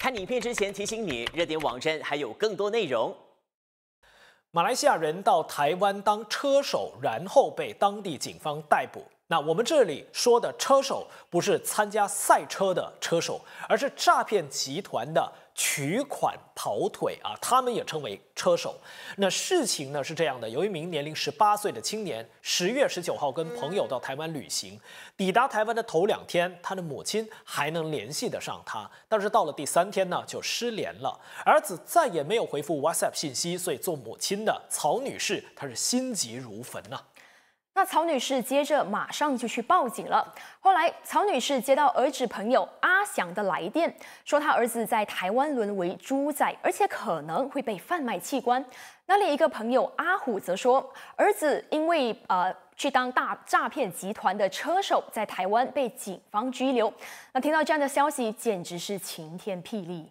看影片之前提醒你，热点网站还有更多内容。马来西亚人到台湾当车手，然后被当地警方逮捕。那我们这里说的车手不是参加赛车的车手，而是诈骗集团的取款跑腿啊，他们也称为车手。那事情呢是这样的，有一名年龄十八岁的青年，十月十九号跟朋友到台湾旅行，抵达台湾的头两天，他的母亲还能联系得上他，但是到了第三天呢就失联了，儿子再也没有回复 WhatsApp 信息，所以做母亲的曹女士她是心急如焚呐。那曹女士接着马上就去报警了。后来，曹女士接到儿子朋友阿祥的来电，说他儿子在台湾沦为猪仔，而且可能会被贩卖器官。那里一个朋友阿虎则说，儿子因为呃去当大诈骗集团的车手，在台湾被警方拘留。那听到这样的消息，简直是晴天霹雳。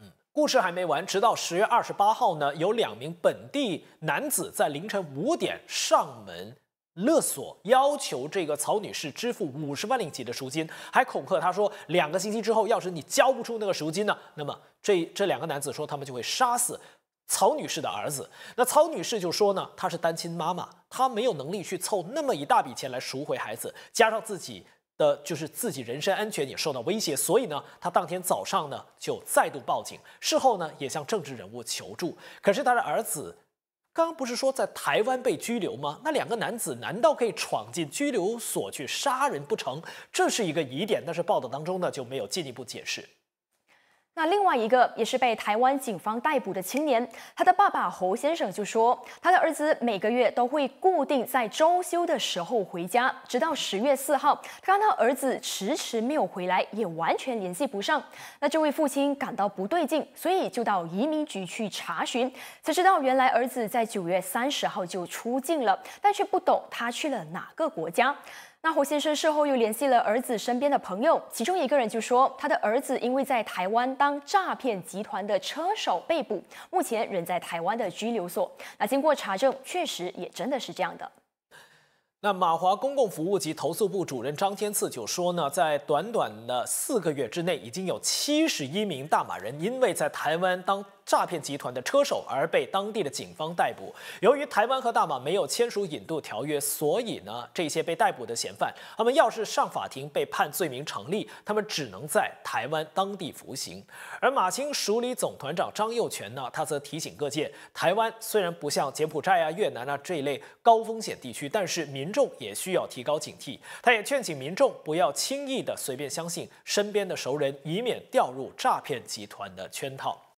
嗯，故事还没完，直到十月二十八号呢，有两名本地男子在凌晨五点上门。勒索要求这个曹女士支付五十万令吉的赎金，还恐吓她说，两个星期之后，要是你交不出那个赎金呢，那么这这两个男子说他们就会杀死曹女士的儿子。那曹女士就说呢，她是单亲妈妈，她没有能力去凑那么一大笔钱来赎回孩子，加上自己的就是自己人身安全也受到威胁，所以呢，她当天早上呢就再度报警，事后呢也向政治人物求助，可是她的儿子。刚不是说在台湾被拘留吗？那两个男子难道可以闯进拘留所去杀人不成？这是一个疑点，但是报道当中呢就没有进一步解释。那另外一个也是被台湾警方逮捕的青年，他的爸爸侯先生就说，他的儿子每个月都会固定在周休的时候回家，直到十月四号，看到儿子迟迟没有回来，也完全联系不上。那这位父亲感到不对劲，所以就到移民局去查询，才知道原来儿子在九月三十号就出境了，但却不懂他去了哪个国家。那胡先生事后又联系了儿子身边的朋友，其中一个人就说，他的儿子因为在台湾当诈骗集团的车手被捕，目前人在台湾的拘留所。那经过查证，确实也真的是这样的。那马华公共服务及投诉部主任张天赐就说呢，在短短的四个月之内，已经有七十一名大马人因为在台湾当诈骗集团的车手而被当地的警方逮捕。由于台湾和大马没有签署引渡条约，所以呢，这些被逮捕的嫌犯，他们要是上法庭被判罪名成立，他们只能在台湾当地服刑。而马青署理总团长张佑权呢，他则提醒各界，台湾虽然不像柬埔寨啊、越南啊这类高风险地区，但是民。众也需要提高警惕，他也劝请民众不要轻易的随便相信身边的熟人，以免掉入诈骗集团的圈套。